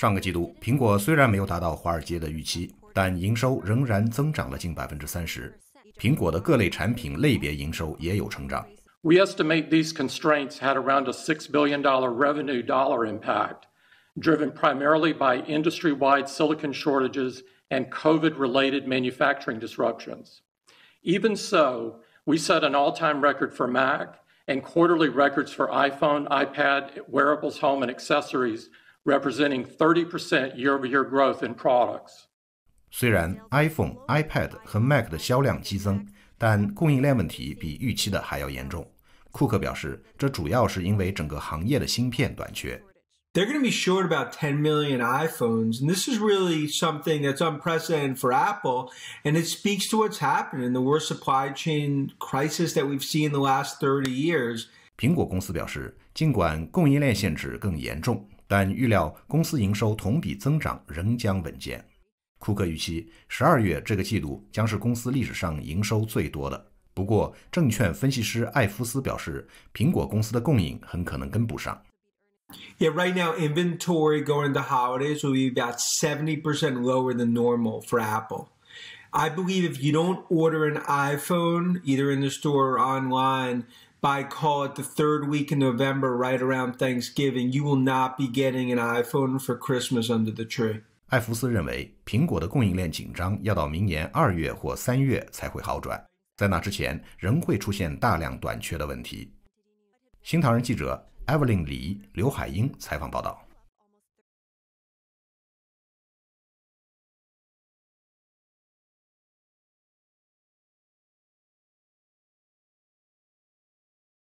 上个季度，苹果虽然没有达到华尔街的预期，但营收仍然增长了近百分之三十。苹果的各类产品类别营收也有成长。We estimate these constraints had around a six billion dollar revenue dollar impact, driven primarily by industry-wide silicon shortages and COVID-related manufacturing disruptions. Even so, we set an all-time record for Mac and quarterly records for iPhone, iPad, wearables, home, and accessories representing 30% year-over-year growth in products. 虽然 iPhone、iPad 和 Mac 的销量激增，但供应链问题比预期的还要严重。库克表示，这主要是因为整个行业的芯片短缺。They're going to be short about 10 million iPhones, and this is really something that's unprecedented for Apple, and it speaks to what's happened in the worst supply chain crisis that we've seen in the last 30 years. 苹果公司表示，尽管供应链限制更严重，但预料公司营收同比增长仍将稳健。库克预期，十二月这个季度将是公司历史上营收最多的。不过，证券分析师艾夫斯表示，苹果公司的供应很可能跟不上。Yeah, right now inventory going t o holidays will be about seventy percent lower than normal for Apple. I believe if you don't order an iPhone, either in the store or online, by call it the third week in November, right around Thanksgiving, you will not be getting an iPhone for Christmas under the tree. 艾弗斯认为，苹果的供应链紧张要到明年二月或三月才会好转，在那之前仍会出现大量短缺的问题。新唐人记者 Evelyn 李、刘海英采访报道。